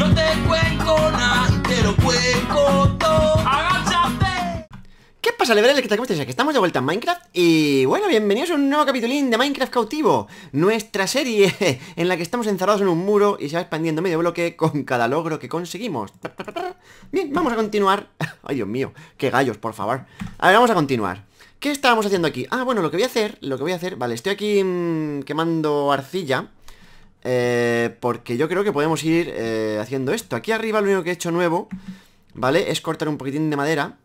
No te cuenco nada, te lo cuenco todo. ¡Agáchate! ¿Qué pasa, que ¿Qué tal? ¿Cómo estáis? Aquí estamos de vuelta en Minecraft y bueno, bienvenidos a un nuevo capitulín de Minecraft cautivo Nuestra serie en la que estamos encerrados en un muro y se va expandiendo medio bloque con cada logro que conseguimos Bien, vamos a continuar Ay, Dios mío, qué gallos, por favor A ver, vamos a continuar ¿Qué estábamos haciendo aquí? Ah, bueno, lo que voy a hacer, lo que voy a hacer, vale, estoy aquí mm, quemando arcilla eh, porque yo creo que podemos ir eh, haciendo esto. Aquí arriba lo único que he hecho nuevo, ¿vale? Es cortar un poquitín de madera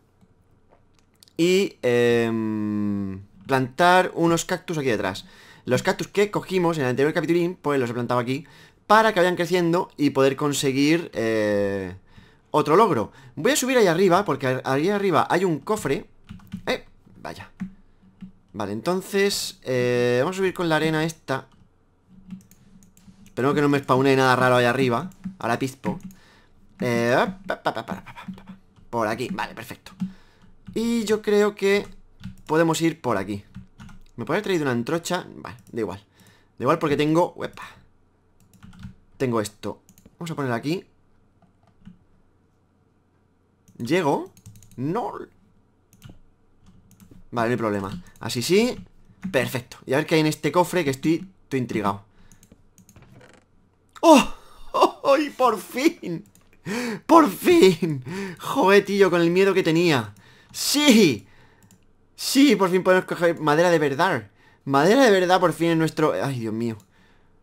y em, plantar unos cactus aquí detrás. Los cactus que cogimos en el anterior capitulín, pues los he plantado aquí para que vayan creciendo y poder conseguir eh, otro logro. Voy a subir ahí arriba, porque ahí arriba hay un cofre. ¡Eh! Vaya. Vale, entonces, vamos a subir con la arena esta Espero que no me spawne nada raro ahí arriba. Ahora pispo. Eh, por aquí, vale, perfecto. Y yo creo que podemos ir por aquí. ¿Me puede traer una antrocha? Vale, da igual. Da igual porque tengo... Tengo esto. Vamos a poner aquí. ¿Llego? No. Vale, no hay problema. Así sí. Perfecto. Y a ver qué hay en este cofre que estoy, estoy intrigado. ¡Oh! ¡Oh! oh por fin! ¡Por fin! Joder, tío, con el miedo que tenía ¡Sí! Sí, por fin podemos coger madera de verdad Madera de verdad por fin en nuestro... Ay, Dios mío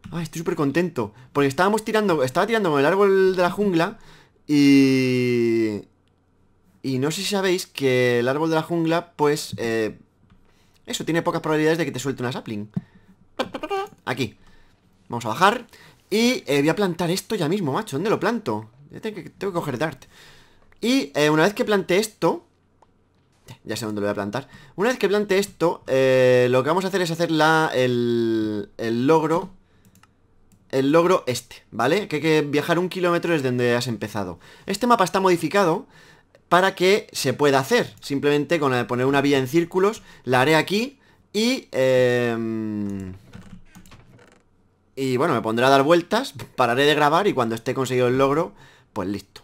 Ay, estoy súper contento Porque estábamos tirando... Estaba tirando con el árbol de la jungla Y... Y no sé si sabéis que el árbol de la jungla, pues... Eh, eso, tiene pocas probabilidades de que te suelte una sapling Aquí Vamos a bajar y eh, voy a plantar esto ya mismo, macho ¿Dónde lo planto? tengo, que, coger Dart Y eh, una vez que plante esto Ya sé dónde lo voy a plantar Una vez que plante esto eh, Lo que vamos a hacer es hacer la, el, el logro el logro este, ¿vale? Que hay que viajar un kilómetro desde donde has empezado. Este mapa está modificado para que se pueda hacer. Simplemente con poner una vía en círculos, la haré aquí y... Em, y bueno, me pondré a dar vueltas, pararé de grabar y cuando esté conseguido el logro, pues listo.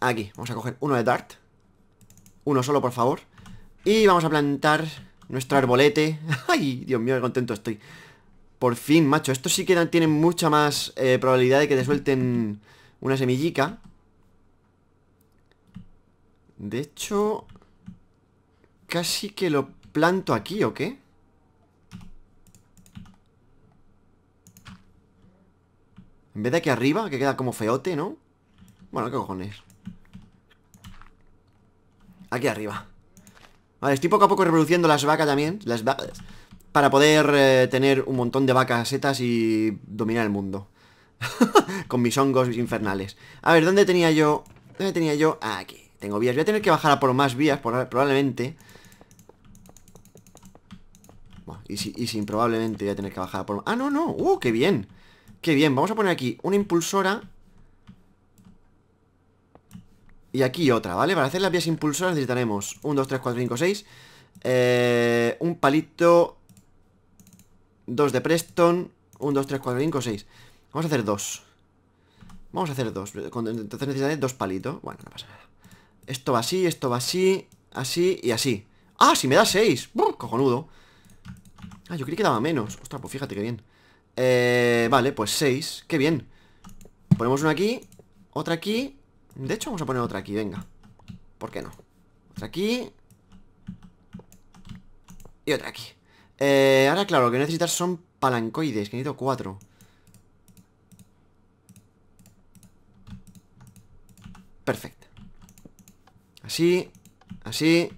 Aquí, vamos a coger uno de dart. Uno solo, por favor. Y vamos a plantar nuestro arbolete. ¡Ay! Dios mío, qué contento estoy. Por fin, macho. Estos sí que tienen mucha más eh, probabilidad de que te suelten una semillica. De hecho... Casi que lo planto aquí, ¿o qué? En vez de aquí arriba, que queda como feote, ¿no? Bueno, qué cojones Aquí arriba Vale, estoy poco a poco reproduciendo las vacas también Las vacas Para poder eh, tener un montón de vacas setas y dominar el mundo Con mis hongos infernales A ver, ¿dónde tenía yo? ¿Dónde tenía yo? aquí Tengo vías Voy a tener que bajar a por más vías Probablemente y, sin probablemente voy a tener que bajar a por... Ah, no, no, uh, qué bien Qué bien, vamos a poner aquí una impulsora Y aquí otra, ¿vale? Para hacer las vías impulsoras necesitaremos 1, 2, 3, 4, 5, 6 eh, Un palito 2 de Preston 1, 2, 3, 4, 5, 6 Vamos a hacer dos Vamos a hacer dos Entonces necesitaré dos palitos Bueno, no pasa nada Esto va así, esto va así Así y así ¡Ah! Si me da 6 Cojonudo Ah, yo creí que daba menos Ostras, pues fíjate que bien eh, vale, pues 6 ¡Qué bien! Ponemos una aquí Otra aquí De hecho, vamos a poner otra aquí, venga ¿Por qué no? Otra aquí Y otra aquí eh, Ahora, claro, lo que necesitas son palancoides Que necesito 4 Perfecto Así Así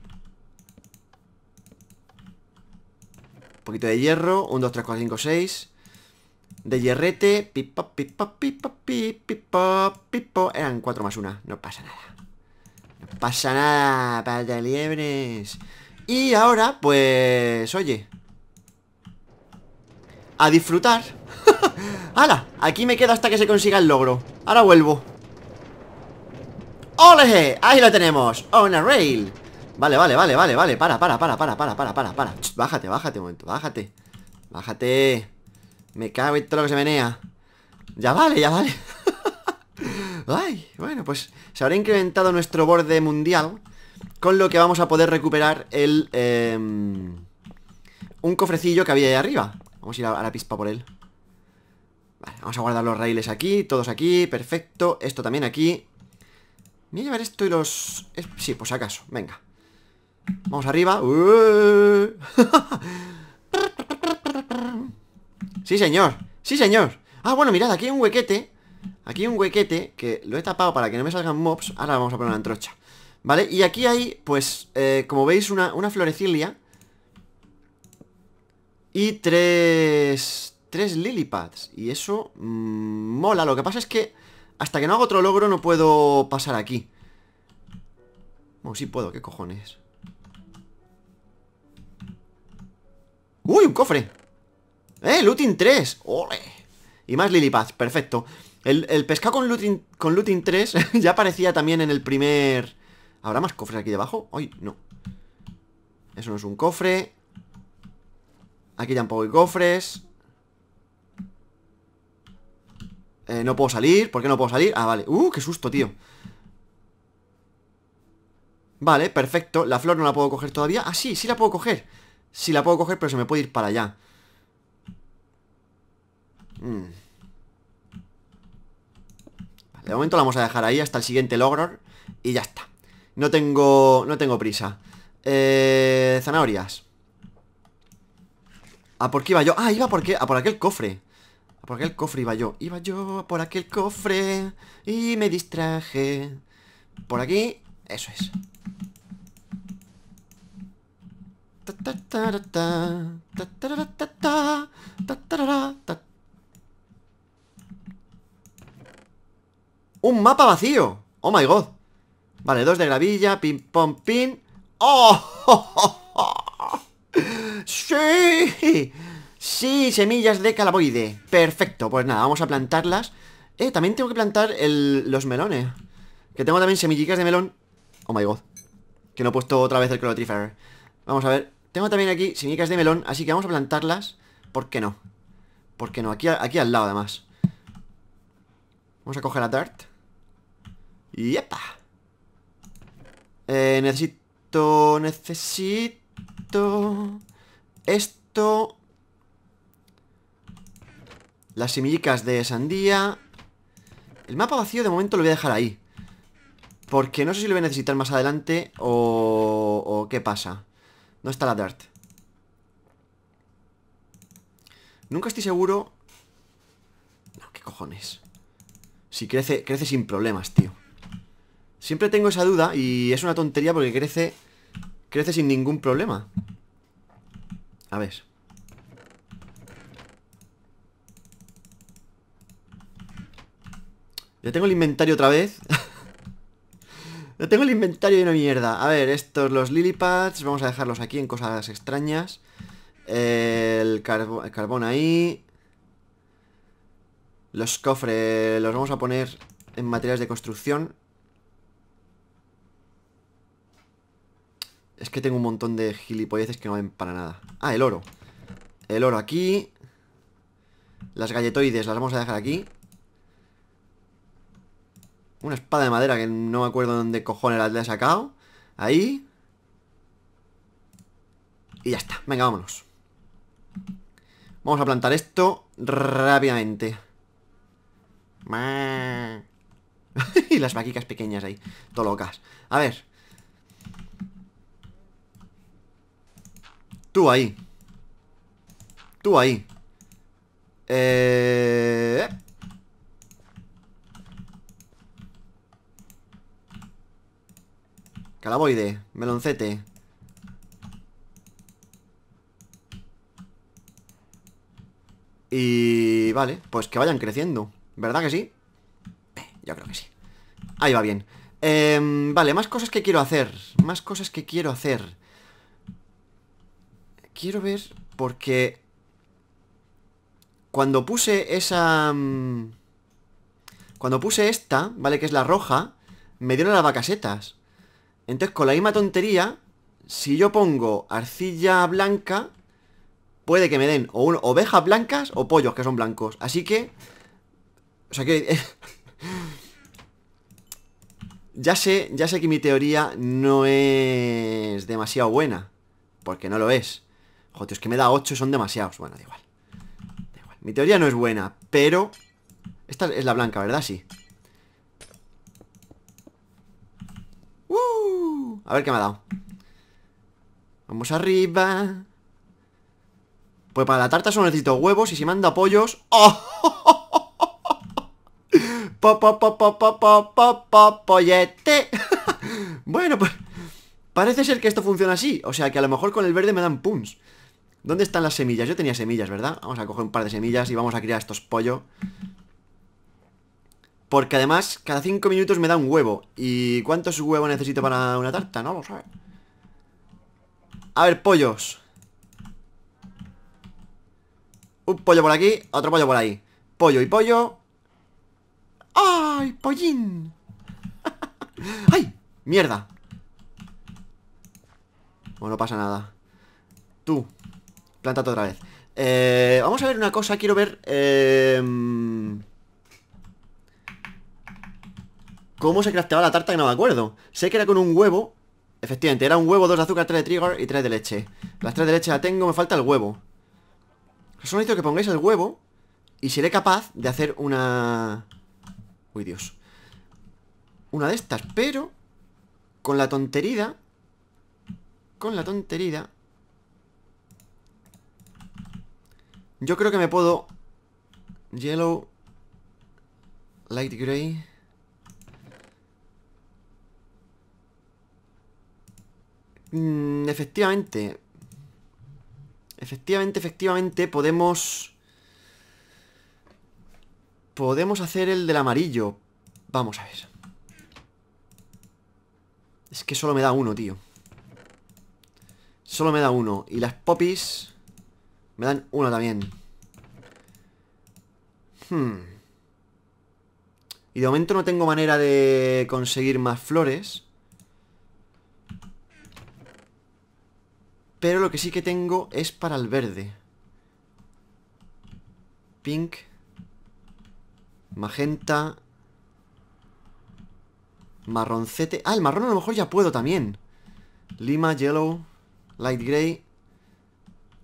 Un poquito de hierro 1, 2, 3, 4, 5, 6 de hierrete, pipo, pipo, pi Pipo, pipo Eran 4 más 1, no pasa nada. No pasa nada, para de liebres. Y ahora, pues, oye. A disfrutar. ¡Hala! Aquí me quedo hasta que se consiga el logro. Ahora vuelvo. ¡Ole! Ahí lo tenemos. On a rail. Vale, vale, vale, vale, vale. Para, para, para, para, para, para, para, para. Bájate, bájate un momento, bájate. Bájate. Me cago en todo lo que se menea. Ya vale, ya vale. Ay, bueno, pues se habrá incrementado nuestro borde mundial. Con lo que vamos a poder recuperar el... Em, un cofrecillo que había ahí arriba. Vamos a ir a, la pispa por él. Vale, vamos a guardar los raíles aquí, todos aquí, perfecto. Esto también aquí. Voy a llevar esto y los... Eh, sí, pues acaso, venga Vamos arriba ¡Uh! Sí, señor. Sí, señor. Ah, bueno, mirad, aquí hay un huequete. Aquí hay un huequete que lo he tapado para que no me salgan mobs. Ahora vamos a poner una antrocha. ¿Vale? Y aquí hay, pues, eh, como veis, una, una florecilia. Y tres... Tres pads Y eso mm, mola. Lo que pasa es que hasta que no hago otro logro no puedo pasar aquí. Bueno, sí puedo, qué cojones. ¡Uy, un cofre! ¡Eh! ¡Looting 3! ¡Ole! Y más Lilipaz, perfecto. El, el pescado con looting, con 3 ya aparecía también en el primer... ¿Habrá más cofres aquí debajo? ¡Ay, no! Eso no es un cofre. Aquí tampoco hay cofres. Eh, no puedo salir. ¿Por qué no puedo salir? Ah, vale. ¡Uh, qué susto, tío! Vale, perfecto. La flor no la puedo coger todavía. Ah, sí, sí la puedo coger. Sí la puedo coger, pero se me puede ir para allá. De momento la vamos a dejar ahí hasta el siguiente logro y ya está. No tengo, no tengo prisa. Eh, zanahorias. ¿A por qué iba yo? Ah, iba por, a por aquel cofre. A por aquel cofre iba yo. Iba yo por aquel cofre y me distraje. Por aquí, eso es. ¡Un mapa vacío! ¡Oh, my God! Vale, dos de gravilla, pim, pom, pin. ¡Oh! ¡Oh, oh, sí Sí, semillas de calaboide. Perfecto, pues nada, vamos a plantarlas. Eh, también tengo que plantar los melones. Que tengo también semillitas de melón. Oh my god. Que no he puesto otra vez el Clotrifer. Vamos a ver. Tengo también aquí semillitas de melón, así que vamos a plantarlas. ¿Por qué no? ¿Por qué no? Aquí, aquí al lado, además. Vamos a coger la tart. ¡Yepa! Eh, necesito... Necesito... Esto... Las semillicas de sandía... El mapa vacío de momento lo voy a dejar ahí. Porque no sé si lo voy a necesitar más adelante o... o qué pasa. No está la dart. Nunca estoy seguro... No, qué cojones. Si crece, crece sin problemas, tío. Siempre tengo esa duda y es una tontería porque crece... Crece sin ningún problema. A ver. Ya tengo el inventario otra vez. ya tengo el inventario de una mierda. A ver, estos, los pads, vamos a dejarlos aquí en cosas extrañas. el carbón ahí. Los cofres los vamos a poner en materiales de construcción. Es que tengo un montón de gilipolleces que no ven para nada Ah, el oro El oro aquí Las galletoides las vamos a dejar aquí Una espada de madera que no me acuerdo dónde cojones la he sacado Ahí Y ya está, venga, vámonos Vamos a plantar esto rápidamente Y las vaquicas pequeñas ahí, todo locas A ver Tú ahí. Tú ahí. Eh, eh... Calaboide, meloncete. Y vale, pues que vayan creciendo. ¿Verdad que sí? Yo creo que sí. Ahí va bien. Em, vale, más cosas que quiero hacer. Más cosas que quiero hacer. Quiero ver porque... Cuando puse esa... Mm, cuando puse esta, ¿vale? Que es la roja, me dieron las vacasetas. Entonces, con la misma tontería, si yo pongo arcilla blanca, puede que me den ovejas blancas o pollos que son blancos. Así que... O sea que... ya sé, ya sé que mi teoría no es demasiado buena, porque no lo es. Joder, es que me da 8, son demasiados. Bueno, da igual. Da igual. Mi teoría no es buena, pero... Esta es la blanca, ¿verdad? Sí. A ver qué me ha dado. Vamos arriba. Pues para la tarta solo necesito huevos y si manda pollos... ¡Oh! ¡Po, bueno, pues... Parece ser que esto funciona así. O sea, que a lo mejor con el verde me dan puns. ¿Dónde están las semillas? Yo tenía semillas, ¿verdad? Vamos a coger un par de semillas y vamos a criar estos pollo. Porque además, cada cinco minutos me da un huevo. ¿Y cuántos huevos necesito para una tarta? No lo sé. A ver, pollos. Un pollo por aquí, otro pollo por ahí. Pollo y pollo. ¡Ay, pollín! ¡Ay! ¡Mierda! Bueno, no pasa nada. Tú, Plantate otra vez. Eh, vamos a ver una cosa, quiero ver... Eh, ¿Cómo se crafteaba la tarta? Que no me acuerdo. Sé que era con un huevo. Efectivamente, era un huevo, dos de azúcar, tres de trigo y tres de leche. Las tres de leche las tengo, me falta el huevo. Solo necesito que pongáis el huevo y seré capaz de hacer una... Uy, Dios. Una de estas, pero... Con la tontería Con la tontería Yo creo que me puedo... Yellow... Light gray. Mm, efectivamente. Efectivamente, efectivamente, podemos... Podemos hacer el del amarillo. Vamos a ver. Es que solo me da uno, tío. Solo me da uno. Y las poppies... Me dan uno también. Hmm. Y de momento no tengo manera de conseguir más flores. Pero lo que sí que tengo es para el verde. Pink. Magenta. Marroncete. Ah, el marrón a lo mejor ya puedo también. Lima, yellow, light gray.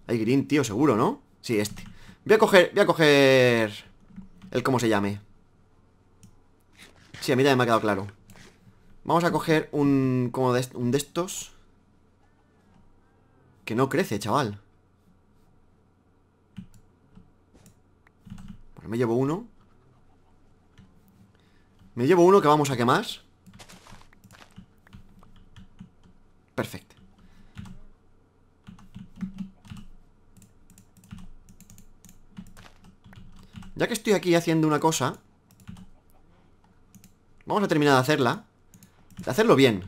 Hay green, tío, seguro, ¿no? Sí, este Voy a coger, voy a coger El cómo se llame Sí, a mí también me ha quedado claro Vamos a coger un Como de, un de estos Que no crece, chaval me llevo uno Me llevo uno que vamos a quemar Perfecto Ya que estoy aquí haciendo una cosa Vamos a terminar de hacerla De hacerlo bien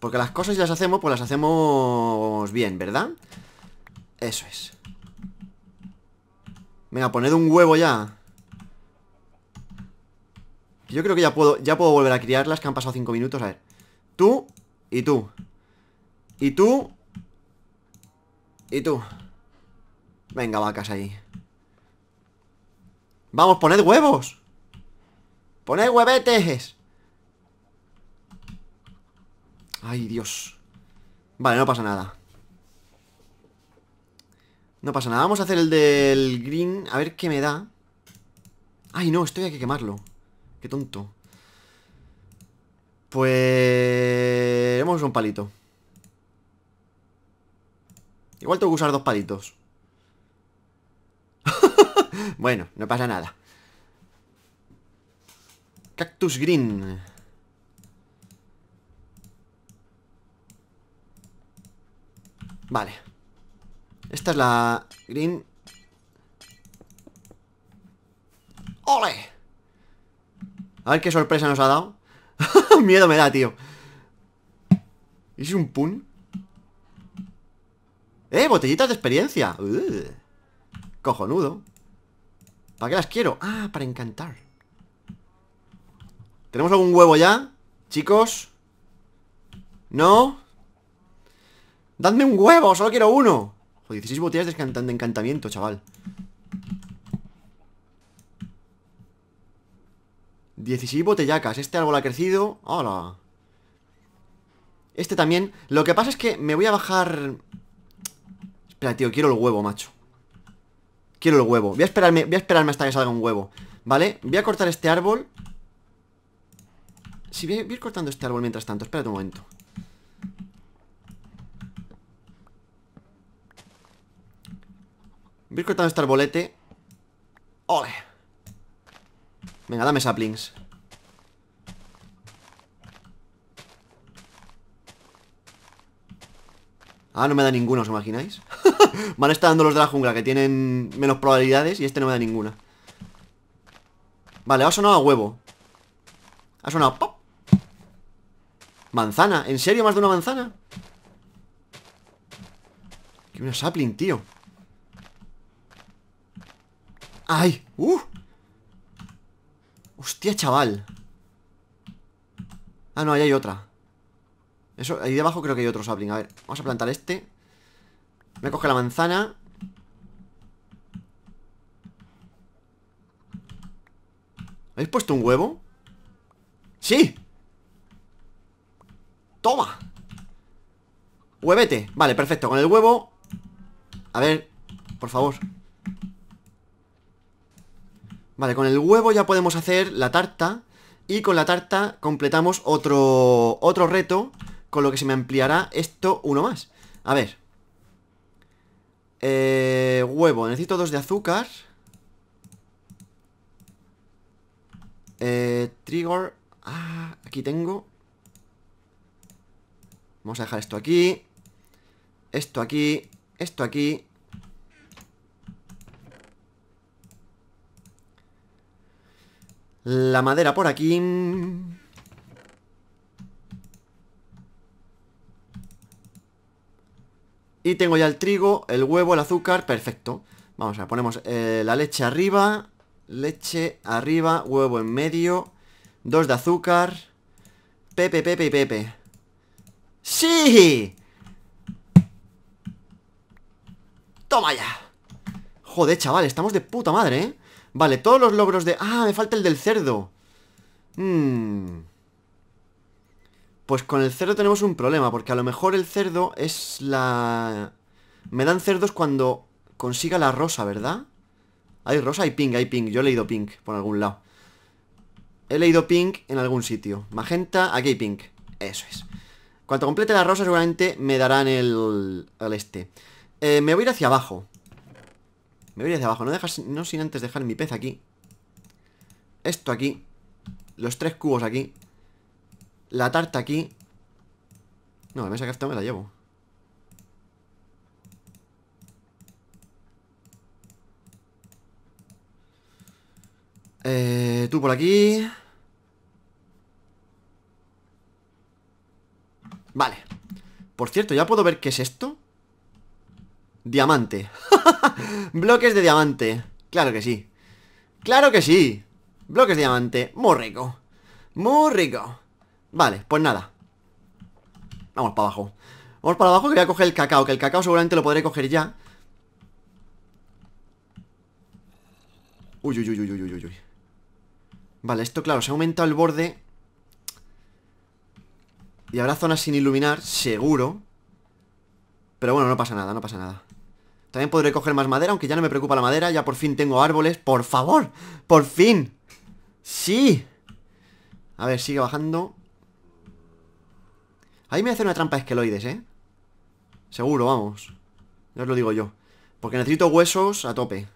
Porque las cosas si las hacemos, pues las hacemos bien, ¿verdad? Eso es Venga, poned un huevo ya Yo creo que ya puedo, ya puedo volver a criarlas Que han pasado cinco minutos, a ver Tú y tú Y tú Y tú Venga, vacas ahí Vamos, poner huevos Poned huevetes Ay, Dios Vale, no pasa nada No pasa nada Vamos a hacer el del green A ver qué me da Ay, no, estoy hay que quemarlo Qué tonto Pues... Vamos un palito Igual tengo que usar dos palitos bueno, no pasa nada. Cactus Green. Vale. Esta es la green. ¡Ole! A ver qué sorpresa nos ha dado. Miedo me da, tío. ¿Es un pun? ¡Eh! Botellitas de experiencia. cojonudo. ¿Para qué las quiero? Ah, para encantar ¿Tenemos algún huevo ya? Chicos ¿No? ¡Dadme un huevo! ¡Solo quiero uno! Joder, 16 botellas de, encantamiento, chaval 16 botellacas Este árbol ha crecido ¡Hala! Este también Lo que pasa es que me voy a bajar Espera, tío, quiero el huevo, macho Quiero el huevo. Voy a esperarme, a esperarme hasta que salga un huevo. ¿Vale? Voy a cortar este árbol. sí, voy, a ir cortando este árbol mientras tanto. Espérate un momento. Voy a ir cortando este arbolete. ¡Ole! Venga, dame saplings. Ah, no me da ninguno, ¿os imagináis? Van está dando los de la jungla, que tienen menos probabilidades y este no me da ninguna. Vale, ha sonado a huevo. Ha sonado pop. Manzana, ¿en serio más de una manzana? ¿Qué una sapling, tío. ¡Ay! ¡Uh! Hostia, chaval. Ah, no, ahí hay otra. Eso, ahí debajo creo que hay otro sapling. A ver, vamos a plantar este. Me coge la manzana ¿Habéis puesto un huevo? ¡Sí! ¡Toma! ¡Huevete! Vale, perfecto, con el huevo A ver, por favor Vale, con el huevo ya podemos hacer la tarta Y con la tarta completamos otro, otro reto Con lo que se me ampliará esto uno más A ver eh, huevo, necesito dos de azúcar. Eh, Ah, aquí tengo. Vamos a dejar esto aquí. Esto aquí. Esto aquí. La madera por aquí. Y tengo ya el trigo, el huevo, el azúcar, perfecto. Vamos a ver, ponemos eh, la leche arriba, leche arriba, huevo en medio, dos de azúcar, pepe, pepe pepe. ¡Sí! ¡Toma ya! Joder, chaval, estamos de puta madre, ¿eh? Vale, todos los logros de... ¡Ah, me falta el del cerdo! Mmm... Pues con el cerdo tenemos un problema, porque a lo mejor el cerdo es la... Me dan cerdos cuando consiga la rosa, ¿verdad? Hay rosa, hay pink, hay pink. Yo he leído pink por algún lado. He leído pink en algún sitio. Magenta, aquí hay pink. Eso es. Cuando complete la rosa seguramente me darán el, este. Eh, me voy a ir hacia abajo. Me voy a ir hacia abajo. No, dejas, no sin antes dejar mi pez aquí. Esto aquí. Los tres cubos aquí. La tarta aquí No, la mesa sacado me la llevo Eh, tú por aquí Vale Por cierto, ¿ya puedo ver qué es esto? Diamante Bloques de diamante Claro que sí ¡Claro que sí! Bloques de diamante, muy rico Muy rico Vale, pues nada Vamos para abajo Vamos para abajo que voy a coger el cacao Que el cacao seguramente lo podré coger ya Uy, uy, uy, uy, uy, uy, uy Vale, esto claro, se ha aumentado el borde Y habrá zonas sin iluminar, seguro Pero bueno, no pasa nada, no pasa nada También podré coger más madera, aunque ya no me preocupa la madera Ya por fin tengo árboles, ¡por favor! ¡Por fin! ¡Sí! A ver, sigue bajando Ahí me hace una trampa de esqueloides, ¿eh? Seguro, vamos Ya os lo digo yo Porque necesito huesos a tope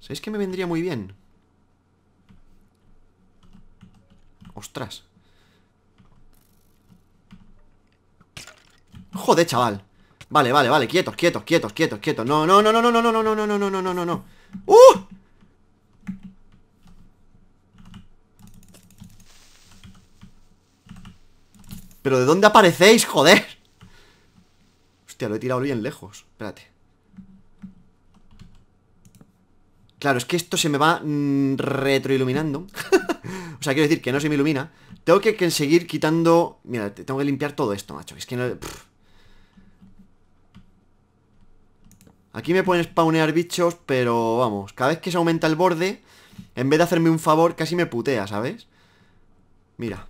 ¿Sabéis que me vendría muy bien? Ostras Joder, chaval Vale, vale, vale, quietos, quietos, quietos, quietos, quietos No, no, no, no, no, no, no, no, no, no, no, no, no, no ¡Uh! ¿Pero de dónde aparecéis, joder? Hostia, lo he tirado bien lejos Espérate Claro, es que esto se me va mm, retroiluminando O sea, quiero decir que no se me ilumina Tengo que, seguir quitando... Mira, tengo que limpiar todo esto, macho Es que no... Aquí me pueden spawnear bichos, pero vamos Cada vez que se aumenta el borde En vez de hacerme un favor, casi me putea, ¿sabes? Mira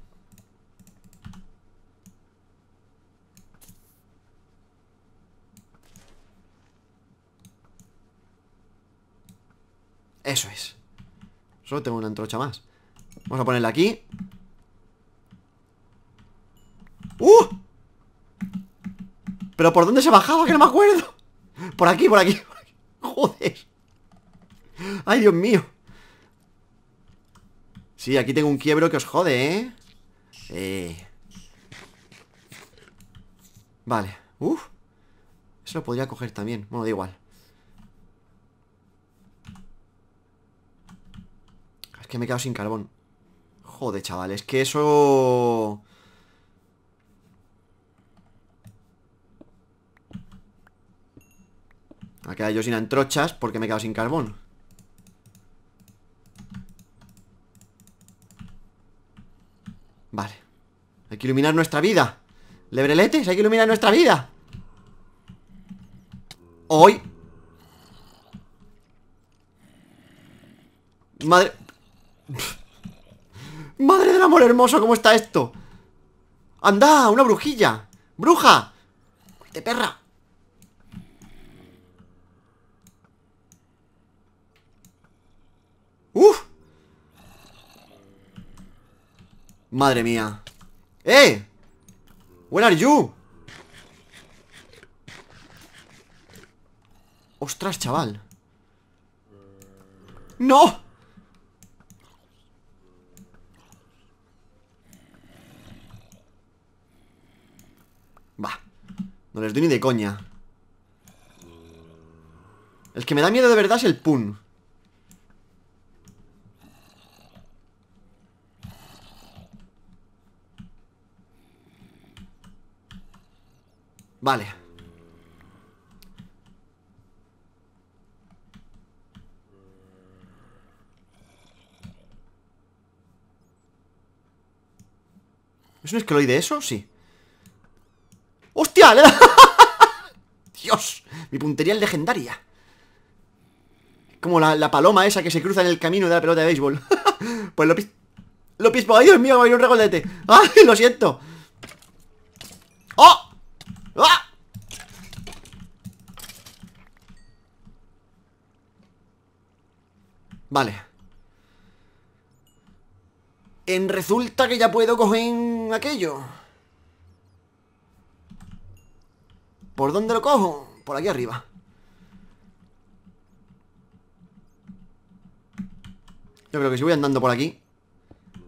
Eso es Solo tengo una antrocha más Vamos a ponerla aquí ¡Uh! ¿Pero por dónde se bajaba? Que no me acuerdo Por aquí, por aquí, Joder Ay, Dios mío Sí, aquí tengo un quiebro que os jode, ¿eh? Eh... Vale, ¡Uh! Eso lo podría coger también, bueno, da igual Es que me he quedado sin carbón. Joder, chavales, que eso... Ha quedado yo sin antrochas porque me he quedado sin carbón. Vale. Hay que iluminar nuestra vida. Lebreletes, hay que iluminar nuestra vida. Hoy. Madre... Madre del amor hermoso, ¿cómo está esto? ¡Anda! ¡Una brujilla! ¡Bruja! ¡Te perra! ¡Uf! Madre mía ¡Eh! Where are you? ¡Ostras, chaval! ¡No! les doy ni de coña El que me da miedo de verdad es el pun Vale ¿Es un de eso? Sí ¡Dios! Mi puntería es legendaria. Como la, paloma esa que se cruza en el camino de la pelota de béisbol. pues lo pis... Lo pispo. ¡Ay, Dios mío! Me un regolete. ¡Ay, lo siento! ¡Oh! ¡Ah! Vale. En resulta que ya puedo coger aquello. ¿Por dónde lo cojo? Por aquí arriba Yo creo que si voy andando por aquí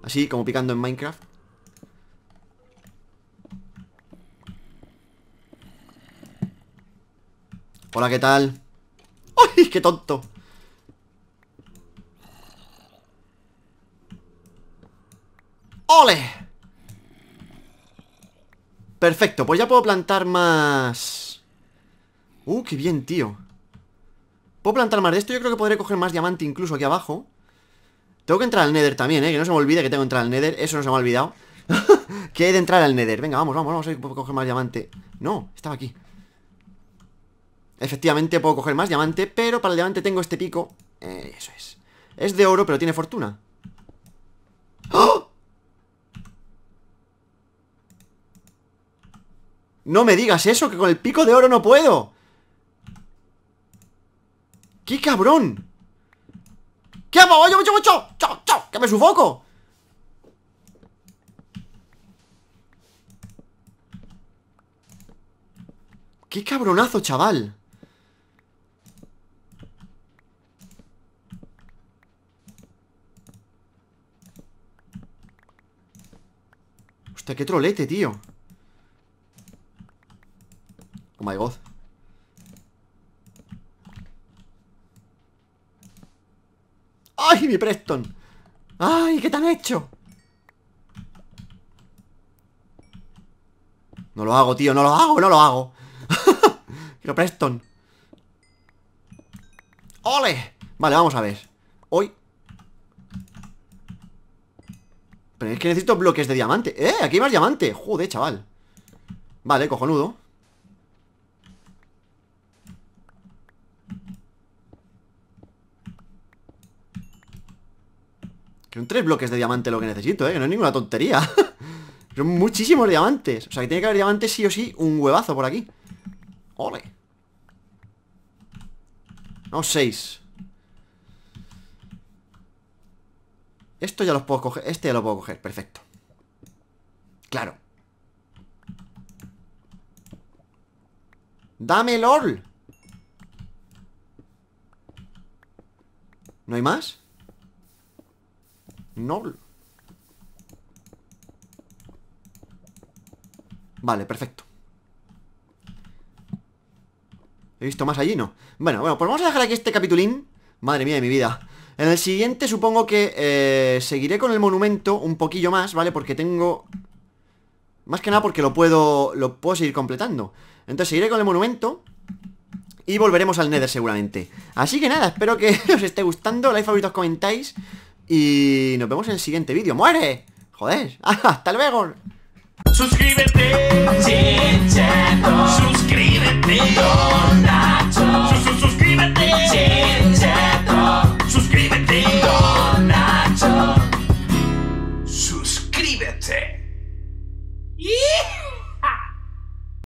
Así, como picando en Minecraft Hola, ¿qué tal? ¡Ay, qué tonto! ¡Ole! Perfecto, pues ya puedo plantar más... Uh, qué bien, tío Puedo plantar más de esto Yo creo que podré coger más diamante incluso aquí abajo Tengo que entrar al Nether también, eh Que no se me olvide que tengo que entrar al Nether Eso no se me ha olvidado Que he de entrar al Nether Venga, vamos, vamos, vamos a coger más diamante No, estaba aquí Efectivamente puedo coger más diamante Pero para el diamante tengo este pico eh, Eso es Es de oro, pero tiene fortuna ¡Ah! No me digas eso, que con el pico de oro no puedo ¡Qué cabrón! ¿Qué amo, ¡Oye, mucho, mucho! ¡Chao, chao! ¡Que me sufoco! ¡Qué cabronazo, chaval! Hostia, qué trolete, tío Oh my god ¡Ay, mi Preston! ¡Ay, qué te han hecho! No lo hago, tío, no lo hago, no lo hago Quiero Preston ¡Ole! Vale, vamos a ver Hoy Pero es que necesito bloques de diamante ¡Eh! Aquí hay más diamante Joder, chaval Vale, cojonudo Que son tres bloques de diamante lo que necesito, ¿eh? Que no es ninguna tontería. son muchísimos diamantes. O sea, que tiene que haber diamantes sí o sí un huevazo por aquí. Ole. No, seis. Esto ya los puedo coger. Este ya lo puedo coger. Perfecto. Claro. ¡Dame el LOL! ¿No hay más? No. Vale, perfecto. He visto más allí, ¿no? Bueno, bueno, pues vamos a dejar aquí este capitulín. Madre mía de mi vida. En el siguiente supongo que eh, seguiré con el monumento un poquillo más, ¿vale? Porque tengo... Más que nada porque lo puedo, lo puedo seguir completando. Entonces seguiré con el monumento y volveremos al Nether seguramente. Así que nada, espero que os esté gustando. Like, favoritos, comentáis. Y nos vemos en el siguiente vídeo. ¡Muere! Joder, hasta luego. Suscríbete, chinchando. Suscríbete, Don Nacho. suscríbete, Suscríbete, Don Nacho. Suscríbete.